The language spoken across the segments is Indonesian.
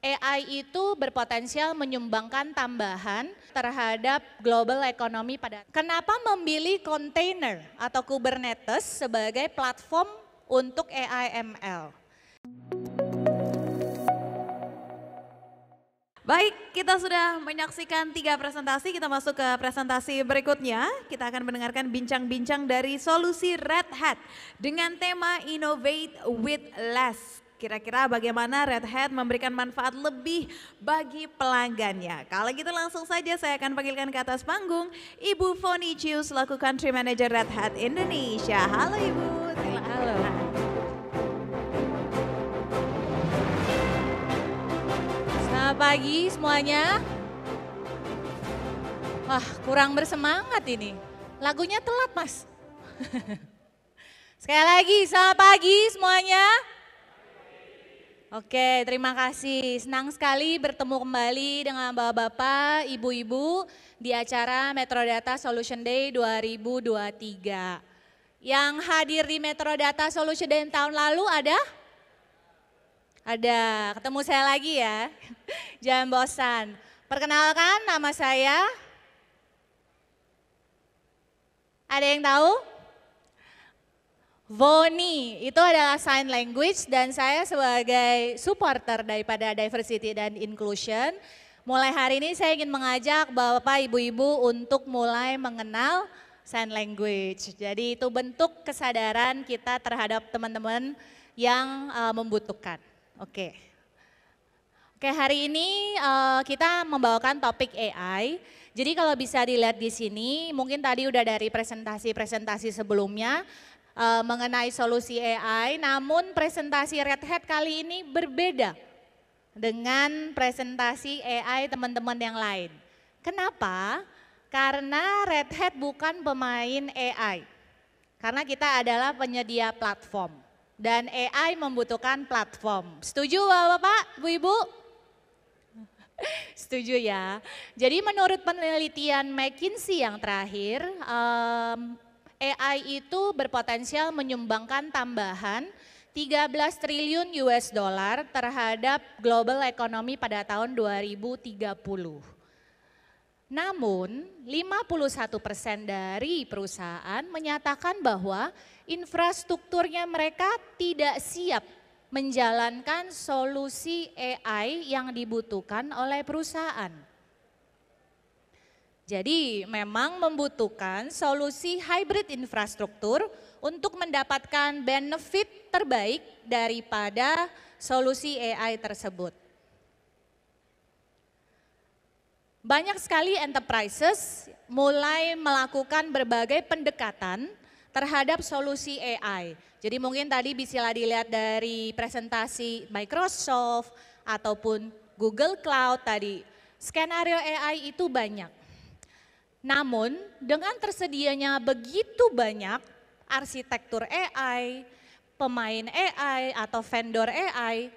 AI itu berpotensial menyumbangkan tambahan terhadap global ekonomi pada. Kenapa memilih container atau Kubernetes sebagai platform untuk AI ML? Baik, kita sudah menyaksikan tiga presentasi. Kita masuk ke presentasi berikutnya. Kita akan mendengarkan bincang-bincang dari solusi Red Hat dengan tema Innovate with Less. Kira-kira bagaimana Red Hat memberikan manfaat lebih bagi pelanggannya? Kalau gitu langsung saja saya akan panggilkan ke atas panggung Ibu Foni Chiu selaku Country Manager Red Hat Indonesia. Halo Ibu, Halo. Selamat pagi semuanya. Wah, kurang bersemangat ini. Lagunya telat, Mas. Sekali lagi, selamat pagi semuanya. Oke, terima kasih. Senang sekali bertemu kembali dengan Bapak-bapak, Ibu-ibu di acara Metro Data Solution Day 2023. Yang hadir di Metro Data Solution Day tahun lalu ada? Ada. Ketemu saya lagi ya. Jangan bosan. Perkenalkan nama saya. Ada yang tahu? Voni itu adalah sign language dan saya sebagai supporter daripada diversity dan inclusion. Mulai hari ini saya ingin mengajak Bapak Ibu-ibu untuk mulai mengenal sign language. Jadi itu bentuk kesadaran kita terhadap teman-teman yang uh, membutuhkan. Oke. Okay. Oke, hari ini uh, kita membawakan topik AI. Jadi kalau bisa dilihat di sini, mungkin tadi udah dari presentasi-presentasi sebelumnya, uh, mengenai solusi AI, namun presentasi Red Hat kali ini berbeda dengan presentasi AI teman-teman yang lain. Kenapa? Karena Red Hat bukan pemain AI. Karena kita adalah penyedia platform dan AI membutuhkan platform. Setuju Bapak-bapak, Ibu-ibu? Setuju ya. Jadi menurut penelitian McKinsey yang terakhir, AI itu berpotensial menyumbangkan tambahan 13 triliun US dollar terhadap global ekonomi pada tahun 2030. Namun, 51 persen dari perusahaan menyatakan bahwa infrastrukturnya mereka tidak siap menjalankan solusi AI yang dibutuhkan oleh perusahaan. Jadi memang membutuhkan solusi hybrid infrastruktur untuk mendapatkan benefit terbaik daripada solusi AI tersebut. Banyak sekali enterprises mulai melakukan berbagai pendekatan terhadap solusi AI. Jadi mungkin tadi bisa dilihat dari presentasi Microsoft ataupun Google Cloud tadi. Skenario AI itu banyak namun, dengan tersedianya begitu banyak arsitektur AI, pemain AI atau vendor AI,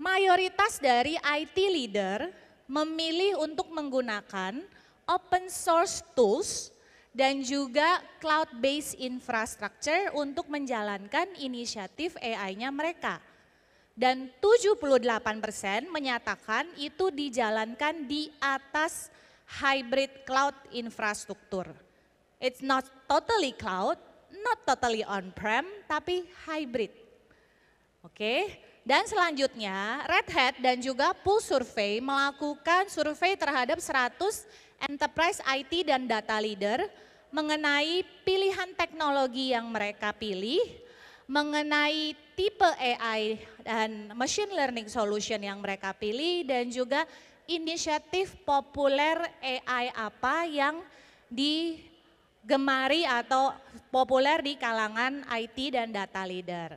mayoritas dari IT leader memilih untuk menggunakan open source tools dan juga cloud-based infrastructure untuk menjalankan inisiatif AI-nya mereka. Dan 78% menyatakan itu dijalankan di atas hybrid cloud infrastruktur. It's not totally cloud, not totally on-prem, tapi hybrid. Oke, okay? dan selanjutnya Red Hat dan juga Pool Survey melakukan survei terhadap 100 enterprise IT dan data leader mengenai pilihan teknologi yang mereka pilih, mengenai tipe AI dan machine learning solution yang mereka pilih dan juga inisiatif populer AI apa yang digemari atau populer di kalangan IT dan data leader.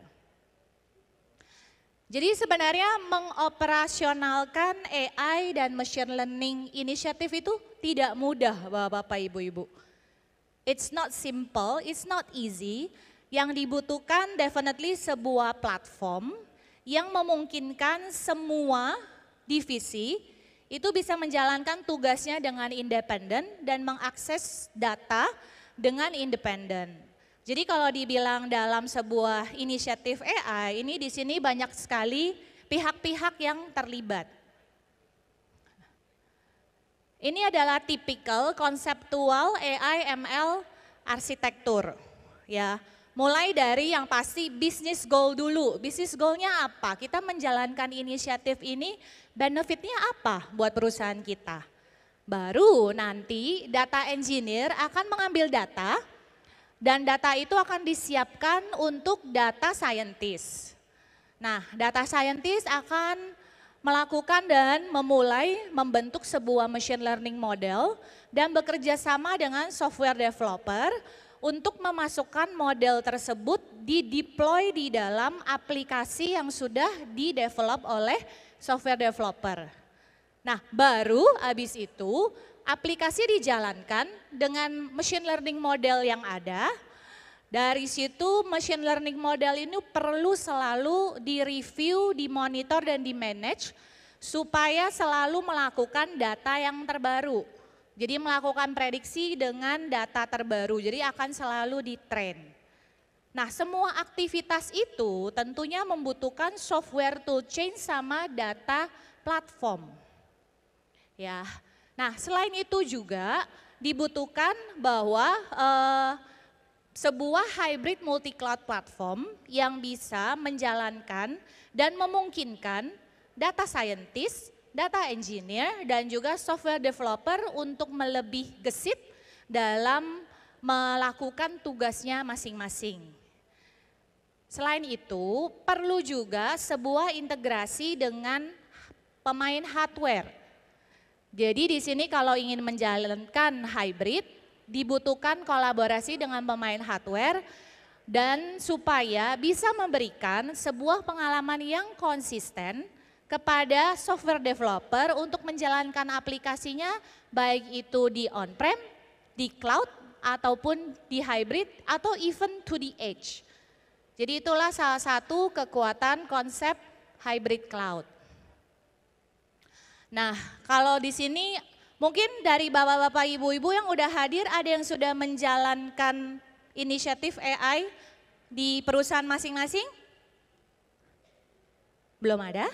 Jadi sebenarnya mengoperasionalkan AI dan machine learning inisiatif itu tidak mudah Bapak-Bapak Ibu-Ibu. It's not simple, it's not easy. Yang dibutuhkan definitely sebuah platform yang memungkinkan semua divisi itu bisa menjalankan tugasnya dengan independen dan mengakses data dengan independen. Jadi kalau dibilang dalam sebuah inisiatif AI, ini di sini banyak sekali pihak-pihak yang terlibat. Ini adalah tipikal konseptual AI ML arsitektur ya. Mulai dari yang pasti bisnis goal dulu. Bisnis goalnya apa? Kita menjalankan inisiatif ini, benefitnya apa buat perusahaan kita? Baru nanti data engineer akan mengambil data dan data itu akan disiapkan untuk data scientist. Nah, data scientist akan melakukan dan memulai membentuk sebuah machine learning model dan bekerja sama dengan software developer untuk memasukkan model tersebut di deploy di dalam aplikasi yang sudah didevelop oleh software developer. Nah, baru habis itu aplikasi dijalankan dengan machine learning model yang ada. Dari situ machine learning model ini perlu selalu direview, dimonitor dan dimanage supaya selalu melakukan data yang terbaru jadi melakukan prediksi dengan data terbaru, jadi akan selalu di trend. Nah semua aktivitas itu tentunya membutuhkan software toolchain sama data platform. Ya, Nah selain itu juga dibutuhkan bahwa eh, sebuah hybrid multi cloud platform yang bisa menjalankan dan memungkinkan data scientist data engineer dan juga software developer untuk melebih gesit dalam melakukan tugasnya masing-masing. Selain itu, perlu juga sebuah integrasi dengan pemain hardware. Jadi di sini kalau ingin menjalankan hybrid, dibutuhkan kolaborasi dengan pemain hardware dan supaya bisa memberikan sebuah pengalaman yang konsisten kepada software developer untuk menjalankan aplikasinya baik itu di on-prem, di cloud, ataupun di hybrid, atau even to the edge. Jadi itulah salah satu kekuatan konsep hybrid cloud. Nah, kalau di sini mungkin dari bapak-bapak ibu-ibu yang udah hadir ada yang sudah menjalankan inisiatif AI di perusahaan masing-masing? Belum ada?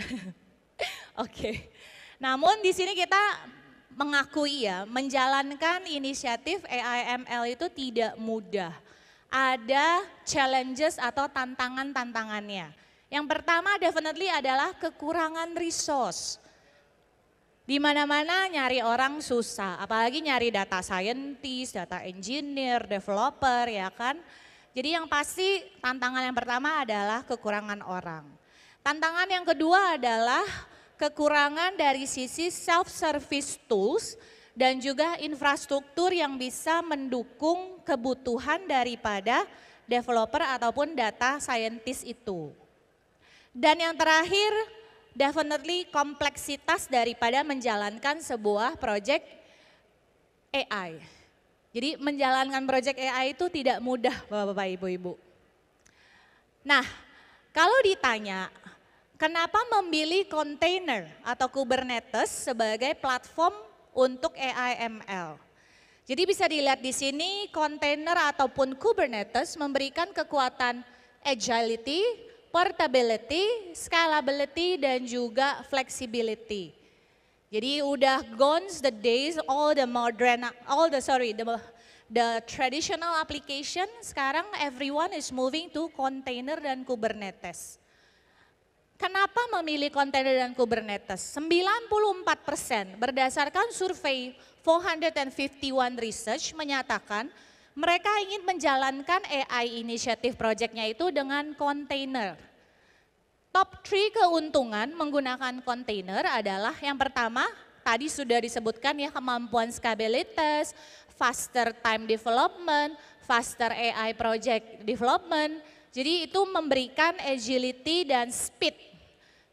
Oke. Namun di sini kita mengakui ya, menjalankan inisiatif AIML itu tidak mudah. Ada challenges atau tantangan-tantangannya. Yang pertama definitely adalah kekurangan resource. Di mana-mana nyari orang susah, apalagi nyari data scientist, data engineer, developer ya kan. Jadi yang pasti tantangan yang pertama adalah kekurangan orang. Tantangan yang kedua adalah kekurangan dari sisi self-service tools dan juga infrastruktur yang bisa mendukung kebutuhan daripada developer ataupun data scientist itu. Dan yang terakhir, definitely kompleksitas daripada menjalankan sebuah project AI. Jadi menjalankan project AI itu tidak mudah Bapak-Bapak Ibu-Ibu. Nah, kalau ditanya Kenapa memilih container atau Kubernetes sebagai platform untuk AI ML? Jadi bisa dilihat di sini container ataupun Kubernetes memberikan kekuatan agility, portability, scalability dan juga flexibility. Jadi udah gone the days all the modern all the sorry the the traditional application sekarang everyone is moving to container dan Kubernetes. Kenapa memilih kontainer dan Kubernetes? 94 persen berdasarkan survei 451 Research menyatakan mereka ingin menjalankan AI inisiatif proyeknya itu dengan kontainer. Top 3 keuntungan menggunakan kontainer adalah yang pertama tadi sudah disebutkan ya kemampuan skabilitas, faster time development, faster AI project development, jadi itu memberikan agility dan speed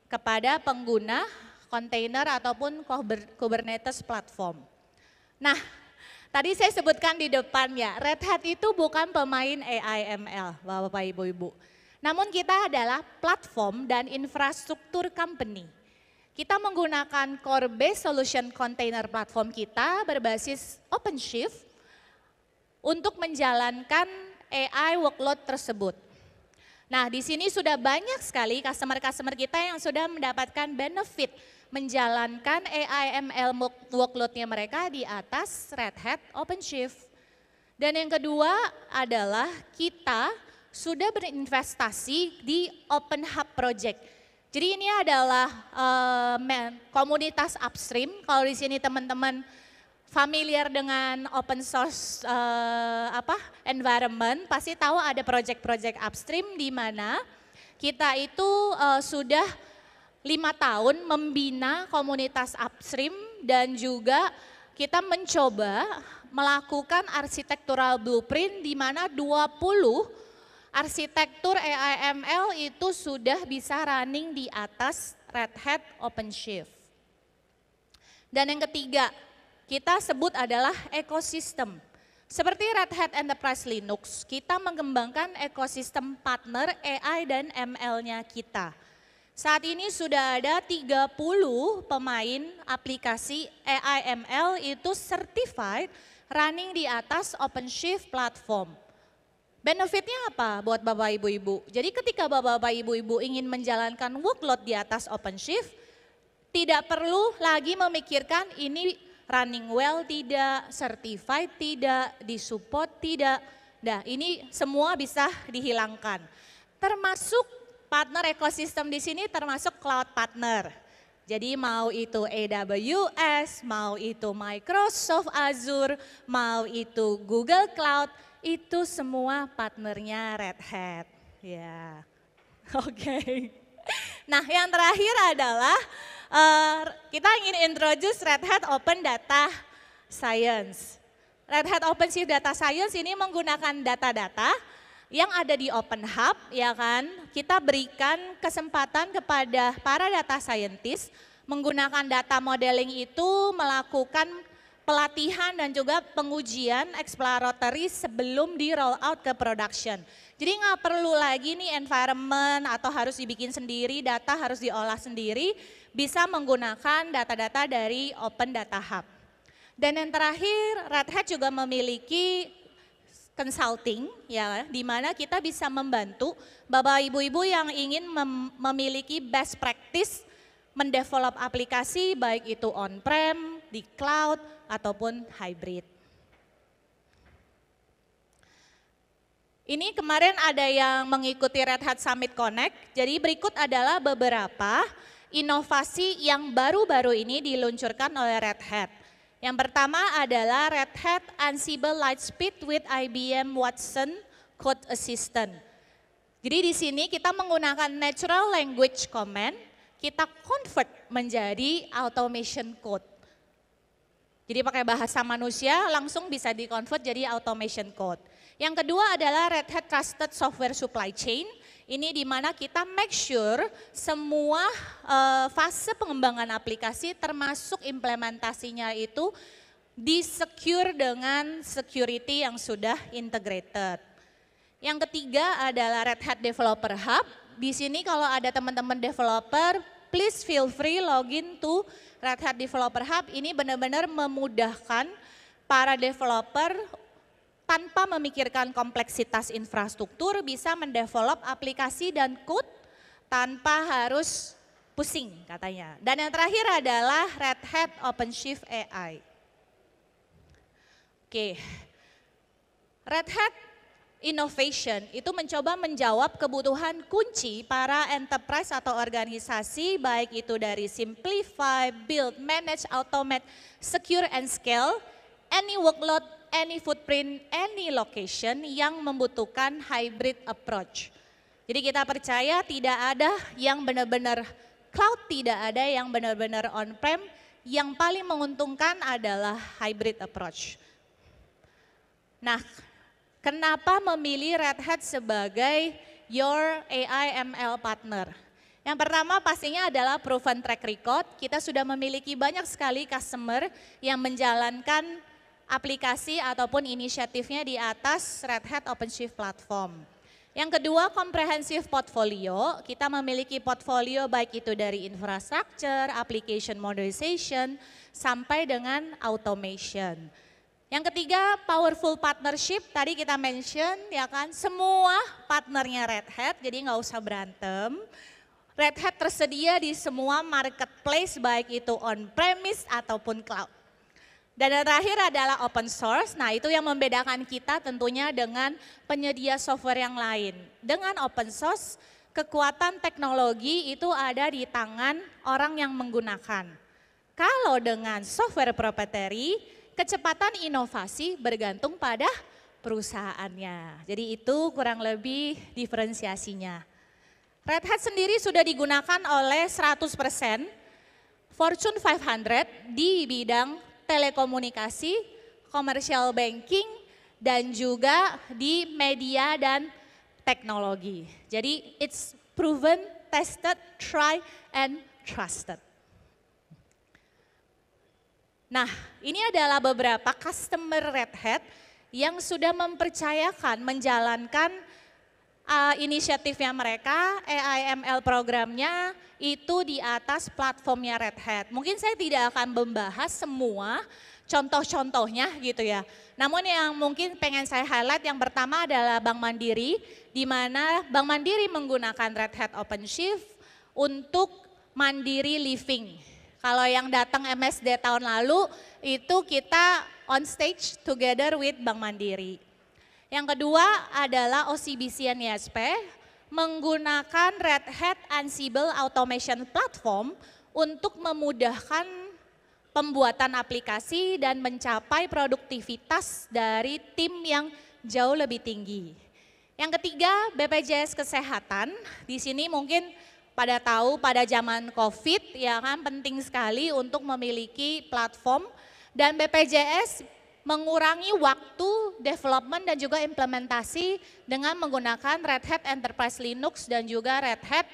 kepada pengguna container ataupun Kubernetes platform. Nah, tadi saya sebutkan di depan ya, Red Hat itu bukan pemain AI ML, Bapak Ibu Ibu. Namun kita adalah platform dan infrastruktur company. Kita menggunakan core base solution container platform kita berbasis OpenShift untuk menjalankan AI workload tersebut. Nah, di sini sudah banyak sekali customer-customer kita yang sudah mendapatkan benefit menjalankan AIML workload-nya mereka di atas Red Hat OpenShift. Dan yang kedua adalah kita sudah berinvestasi di Open Hub Project. Jadi ini adalah uh, komunitas upstream. Kalau di sini teman-teman familiar dengan open source uh, apa environment pasti tahu ada project-project upstream di mana kita itu uh, sudah lima tahun membina komunitas upstream dan juga kita mencoba melakukan arsitektural blueprint di mana 20 arsitektur AIML itu sudah bisa running di atas Red Hat OpenShift. Dan yang ketiga, kita sebut adalah ekosistem. Seperti Red Hat Enterprise Linux, kita mengembangkan ekosistem partner AI dan ML-nya kita. Saat ini sudah ada 30 pemain aplikasi AI ML itu certified running di atas OpenShift platform. Benefitnya apa buat Bapak Ibu-Ibu? Jadi ketika Bapak-Bapak Ibu-Ibu ingin menjalankan workload di atas OpenShift, tidak perlu lagi memikirkan ini running well tidak, certified tidak, disupport tidak. Nah ini semua bisa dihilangkan. Termasuk partner ekosistem di sini termasuk cloud partner. Jadi mau itu AWS, mau itu Microsoft Azure, mau itu Google Cloud, itu semua partnernya Red Hat. Ya, yeah. oke. Okay. Nah yang terakhir adalah Eh, kita ingin introduce Red Hat Open Data Science. Red Hat OpenShift Data Science ini menggunakan data-data yang ada di Open Hub, ya kan? Kita berikan kesempatan kepada para data scientist menggunakan data modeling itu melakukan pelatihan dan juga pengujian exploratory sebelum di roll out ke production. Jadi nggak perlu lagi nih environment atau harus dibikin sendiri, data harus diolah sendiri bisa menggunakan data-data dari Open Data Hub. Dan yang terakhir, Red Hat juga memiliki consulting ya di mana kita bisa membantu Bapak Ibu-ibu yang ingin mem memiliki best practice mendevelop aplikasi baik itu on-prem, di cloud ataupun hybrid. Ini kemarin ada yang mengikuti Red Hat Summit Connect. Jadi berikut adalah beberapa inovasi yang baru-baru ini diluncurkan oleh Red Hat. Yang pertama adalah Red Hat Ansible Lightspeed with IBM Watson Code Assistant. Jadi di sini kita menggunakan natural language command, kita convert menjadi automation code. Jadi pakai bahasa manusia langsung bisa di-convert jadi automation code. Yang kedua adalah Red Hat Trusted Software Supply Chain. Ini di mana kita make sure semua uh, fase pengembangan aplikasi termasuk implementasinya itu di secure dengan security yang sudah integrated. Yang ketiga adalah Red Hat Developer Hub. Di sini kalau ada teman-teman developer, please feel free login to Red Hat Developer Hub. Ini benar-benar memudahkan para developer tanpa memikirkan kompleksitas infrastruktur bisa mendevelop aplikasi dan code tanpa harus pusing katanya. Dan yang terakhir adalah Red Hat OpenShift AI. Oke. Red Hat Innovation itu mencoba menjawab kebutuhan kunci para enterprise atau organisasi baik itu dari simplify, build, manage, automate, secure and scale any workload any footprint, any location yang membutuhkan hybrid approach. Jadi kita percaya tidak ada yang benar-benar cloud, tidak ada yang benar-benar on-prem. Yang paling menguntungkan adalah hybrid approach. Nah, kenapa memilih Red Hat sebagai your AI ML partner? Yang pertama pastinya adalah proven track record. Kita sudah memiliki banyak sekali customer yang menjalankan aplikasi ataupun inisiatifnya di atas Red Hat OpenShift Platform. Yang kedua, komprehensif portfolio. Kita memiliki portfolio baik itu dari infrastructure, application modernization, sampai dengan automation. Yang ketiga, powerful partnership. Tadi kita mention, ya kan, semua partnernya Red Hat, jadi nggak usah berantem. Red Hat tersedia di semua marketplace, baik itu on-premise ataupun cloud. Dan yang terakhir adalah open source. Nah, itu yang membedakan kita tentunya dengan penyedia software yang lain. Dengan open source, kekuatan teknologi itu ada di tangan orang yang menggunakan. Kalau dengan software proprietary, kecepatan inovasi bergantung pada perusahaannya. Jadi itu kurang lebih diferensiasinya. Red Hat sendiri sudah digunakan oleh 100% Fortune 500 di bidang telekomunikasi, commercial banking, dan juga di media dan teknologi. Jadi it's proven, tested, tried, and trusted. Nah, ini adalah beberapa customer Red Hat yang sudah mempercayakan menjalankan uh, inisiatifnya mereka, AIML programnya itu di atas platformnya Red Hat. Mungkin saya tidak akan membahas semua contoh-contohnya gitu ya. Namun yang mungkin pengen saya highlight yang pertama adalah Bank Mandiri, di mana Bank Mandiri menggunakan Red Hat OpenShift untuk mandiri living. Kalau yang datang MSD tahun lalu itu kita on stage together with Bank Mandiri. Yang kedua adalah OCBC NISP e menggunakan Red Hat Ansible Automation Platform untuk memudahkan pembuatan aplikasi dan mencapai produktivitas dari tim yang jauh lebih tinggi. Yang ketiga, BPJS Kesehatan. Di sini mungkin pada tahu pada zaman COVID ya kan penting sekali untuk memiliki platform dan BPJS mengurangi waktu development dan juga implementasi dengan menggunakan Red Hat Enterprise Linux dan juga Red Hat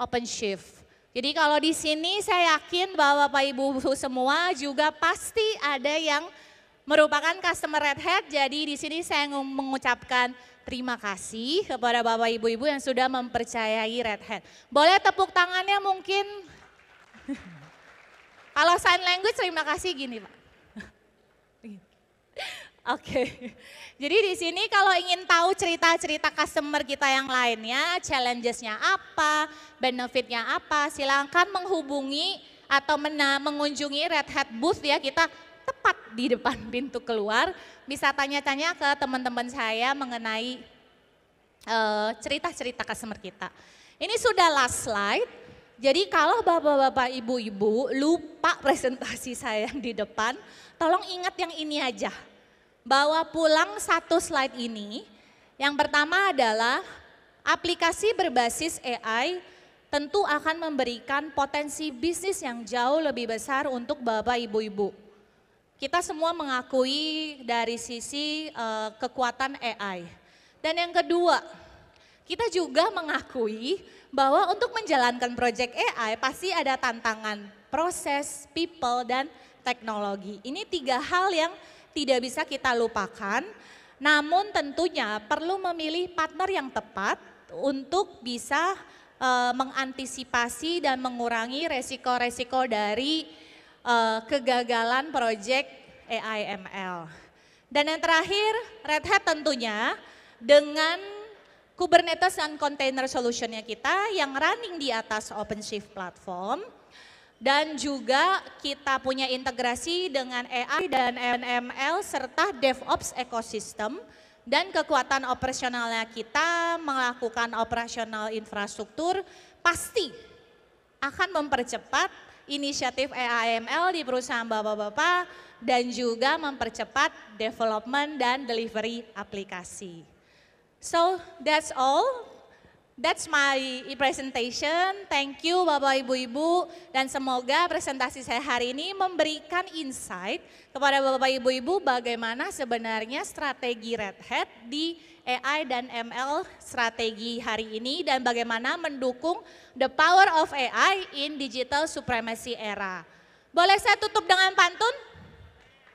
OpenShift. Jadi kalau di sini saya yakin bahwa Bapak Ibu semua juga pasti ada yang merupakan customer Red Hat. Jadi di sini saya mengucapkan terima kasih kepada Bapak Ibu-ibu yang sudah mempercayai Red Hat. Boleh tepuk tangannya mungkin. Kalau sign language terima kasih gini Pak. Oke. Okay. Jadi di sini kalau ingin tahu cerita-cerita customer kita yang lainnya, challenges-nya apa, benefit-nya apa, silakan menghubungi atau mena mengunjungi Red Hat Booth ya kita tepat di depan pintu keluar. Bisa tanya-tanya ke teman-teman saya mengenai eh, cerita-cerita uh, customer kita. Ini sudah last slide. Jadi kalau bapak-bapak ibu-ibu lupa presentasi saya yang di depan, tolong ingat yang ini aja bawa pulang satu slide ini. Yang pertama adalah aplikasi berbasis AI tentu akan memberikan potensi bisnis yang jauh lebih besar untuk Bapak Ibu-ibu. Kita semua mengakui dari sisi uh, kekuatan AI. Dan yang kedua, kita juga mengakui bahwa untuk menjalankan proyek AI pasti ada tantangan proses, people, dan teknologi. Ini tiga hal yang tidak bisa kita lupakan. Namun tentunya perlu memilih partner yang tepat untuk bisa e, mengantisipasi dan mengurangi resiko-resiko dari e, kegagalan proyek AIML. Dan yang terakhir, Red Hat tentunya dengan Kubernetes dan Container Solution-nya kita yang running di atas OpenShift platform, dan juga kita punya integrasi dengan AI dan ML serta DevOps ekosistem dan kekuatan operasionalnya kita melakukan operasional infrastruktur pasti akan mempercepat inisiatif AI AIML di perusahaan bapak-bapak dan juga mempercepat development dan delivery aplikasi. So that's all That's my presentation. Thank you Bapak Ibu-ibu dan semoga presentasi saya hari ini memberikan insight kepada Bapak Ibu-ibu bagaimana sebenarnya strategi Red Hat di AI dan ML strategi hari ini dan bagaimana mendukung the power of AI in digital supremacy era. Boleh saya tutup dengan pantun?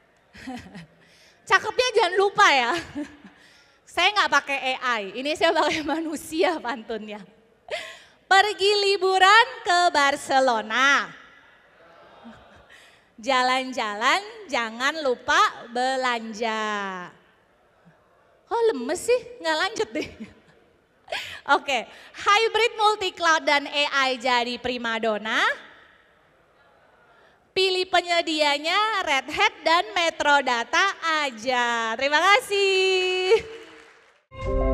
Cakepnya jangan lupa ya. Saya nggak pakai AI, ini saya pakai manusia pantunnya. Pergi liburan ke Barcelona. Jalan-jalan jangan lupa belanja. Oh lemes sih, nggak lanjut deh. Oke, okay. hybrid multi cloud dan AI jadi primadona. Pilih penyedianya Red Hat dan Data aja. Terima kasih. Thank you.